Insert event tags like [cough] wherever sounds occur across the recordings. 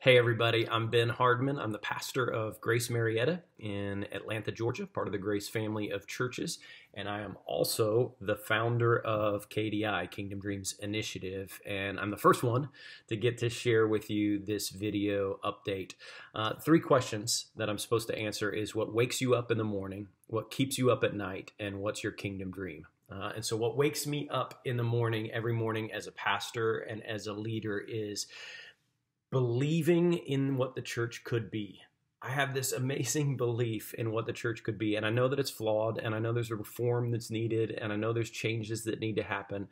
Hey, everybody, I'm Ben Hardman. I'm the pastor of Grace Marietta in Atlanta, Georgia, part of the Grace family of churches. And I am also the founder of KDI, Kingdom Dreams Initiative. And I'm the first one to get to share with you this video update. Uh, three questions that I'm supposed to answer is what wakes you up in the morning, what keeps you up at night, and what's your kingdom dream? Uh, and so, what wakes me up in the morning, every morning, as a pastor and as a leader is believing in what the church could be. I have this amazing [laughs] belief in what the church could be. And I know that it's flawed, and I know there's a reform that's needed, and I know there's changes that need to happen.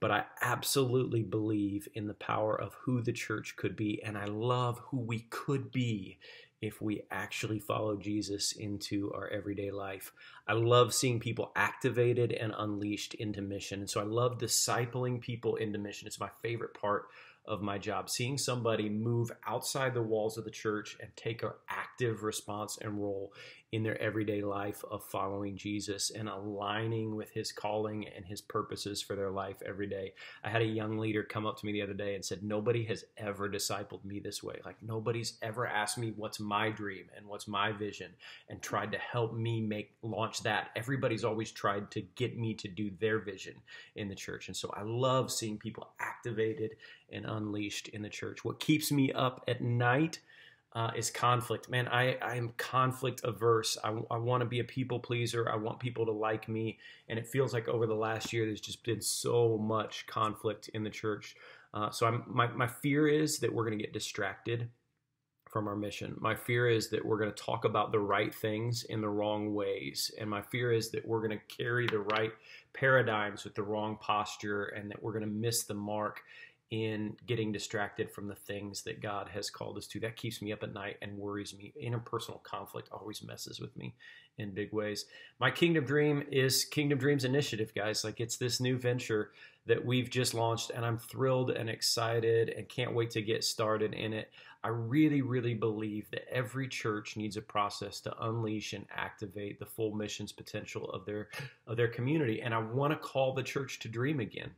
But I absolutely believe in the power of who the church could be, and I love who we could be if we actually follow Jesus into our everyday life. I love seeing people activated and unleashed into mission. And so I love discipling people into mission. It's my favorite part of my job, seeing somebody move outside the walls of the church and take an active response and role in their everyday life of following Jesus and aligning with his calling and his purposes for their life every day. I had a young leader come up to me the other day and said, Nobody has ever discipled me this way. Like, nobody's ever asked me what's my dream and what's my vision and tried to help me make launch that. Everybody's always tried to get me to do their vision in the church. And so I love seeing people activated and unleashed in the church. What keeps me up at night uh, is conflict. Man, I, I am conflict averse. I, I want to be a people pleaser. I want people to like me. And it feels like over the last year, there's just been so much conflict in the church. Uh, so I'm, my, my fear is that we're going to get distracted from our mission. My fear is that we're going to talk about the right things in the wrong ways. And my fear is that we're going to carry the right paradigms with the wrong posture and that we're going to miss the mark in getting distracted from the things that God has called us to. That keeps me up at night and worries me. Interpersonal conflict always messes with me in big ways. My kingdom dream is Kingdom Dreams Initiative, guys. Like it's this new venture that we've just launched, and I'm thrilled and excited and can't wait to get started in it. I really, really believe that every church needs a process to unleash and activate the full missions potential of their of their community. And I want to call the church to dream again.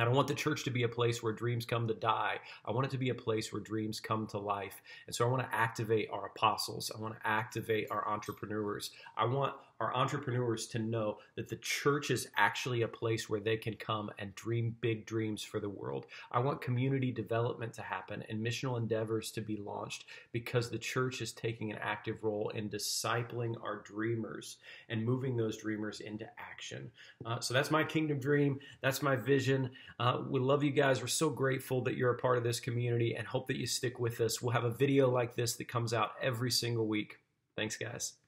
I don't want the church to be a place where dreams come to die. I want it to be a place where dreams come to life. And so I want to activate our apostles. I want to activate our entrepreneurs. I want our entrepreneurs to know that the church is actually a place where they can come and dream big dreams for the world. I want community development to happen and missional endeavors to be launched because the church is taking an active role in discipling our dreamers and moving those dreamers into action. Uh, so that's my kingdom dream. That's my vision. Uh, we love you guys. We're so grateful that you're a part of this community and hope that you stick with us. We'll have a video like this that comes out every single week. Thanks, guys.